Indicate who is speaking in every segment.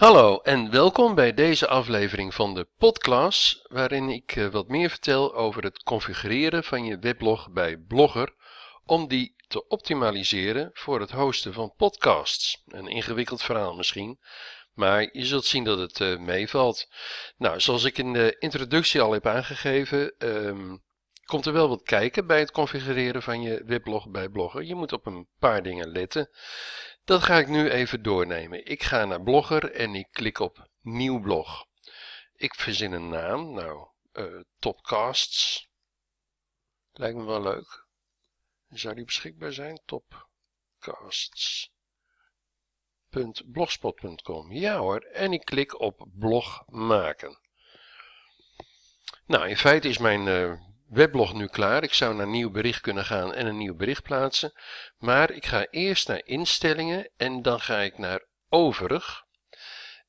Speaker 1: Hallo en welkom bij deze aflevering van de podcast, waarin ik eh, wat meer vertel over het configureren van je weblog bij Blogger om die te optimaliseren voor het hosten van podcasts. Een ingewikkeld verhaal misschien, maar je zult zien dat het eh, meevalt. Nou, zoals ik in de introductie al heb aangegeven, ehm, komt er wel wat kijken bij het configureren van je weblog bij Blogger. Je moet op een paar dingen letten. Dat ga ik nu even doornemen. Ik ga naar Blogger en ik klik op Nieuw blog. Ik verzin een naam. Nou, eh, Topcasts. Lijkt me wel leuk. Zou die beschikbaar zijn? Topcasts.blogspot.com Ja hoor, en ik klik op blog maken. Nou, in feite is mijn uh, weblog nu klaar. Ik zou naar nieuw bericht kunnen gaan en een nieuw bericht plaatsen. Maar ik ga eerst naar instellingen en dan ga ik naar overig.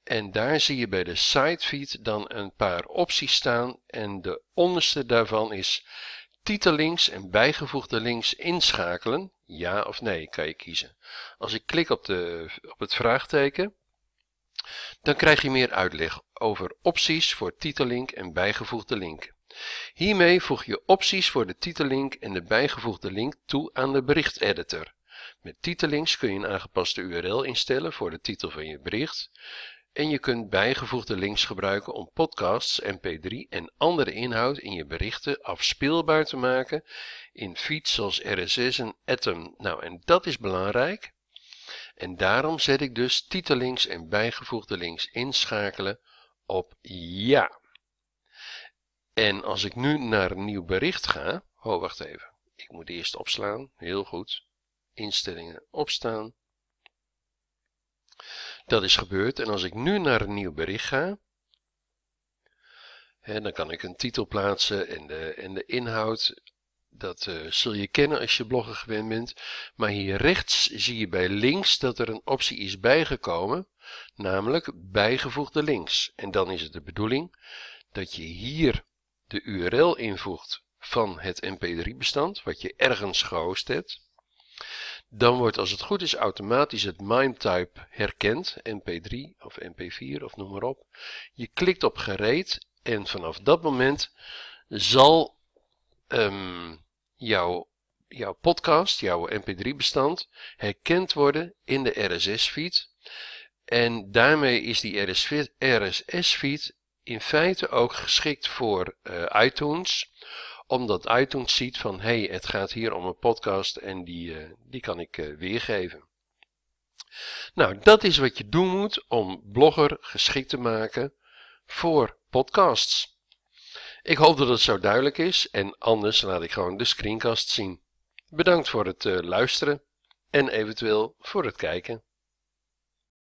Speaker 1: En daar zie je bij de sitefeed dan een paar opties staan en de onderste daarvan is titellinks en bijgevoegde links inschakelen. Ja of nee kan je kiezen. Als ik klik op, de, op het vraagteken, dan krijg je meer uitleg over opties voor titellink en bijgevoegde link. Hiermee voeg je opties voor de titellink en de bijgevoegde link toe aan de berichteditor. Met titellinks kun je een aangepaste URL instellen voor de titel van je bericht en je kunt bijgevoegde links gebruiken om podcasts, mp3 en andere inhoud in je berichten afspeelbaar te maken in feeds zoals RSS en Atom. Nou, en dat is belangrijk. En daarom zet ik dus titellinks en bijgevoegde links inschakelen op ja. En als ik nu naar een nieuw bericht ga, oh wacht even, ik moet eerst opslaan, heel goed, instellingen opstaan. Dat is gebeurd en als ik nu naar een nieuw bericht ga, hè, dan kan ik een titel plaatsen en de, en de inhoud, dat eh, zul je kennen als je blogger gewend bent, maar hier rechts zie je bij links dat er een optie is bijgekomen, namelijk bijgevoegde links. En dan is het de bedoeling dat je hier de URL invoegt van het mp3-bestand, wat je ergens gehost hebt, dan wordt als het goed is automatisch het MIME-type herkend, mp3 of mp4 of noem maar op. Je klikt op gereed en vanaf dat moment zal ehm, jouw, jouw podcast, jouw mp3-bestand, herkend worden in de RSS-feed. En daarmee is die RSS-feed in feite ook geschikt voor eh, iTunes, omdat iTunes ziet van hé, hey, het gaat hier om een podcast en die, eh, die kan ik eh, weergeven. Nou, dat is wat je doen moet om Blogger geschikt te maken voor podcasts. Ik hoop dat het zo duidelijk is en anders laat ik gewoon de screencast zien. Bedankt voor het luisteren en eventueel voor het kijken.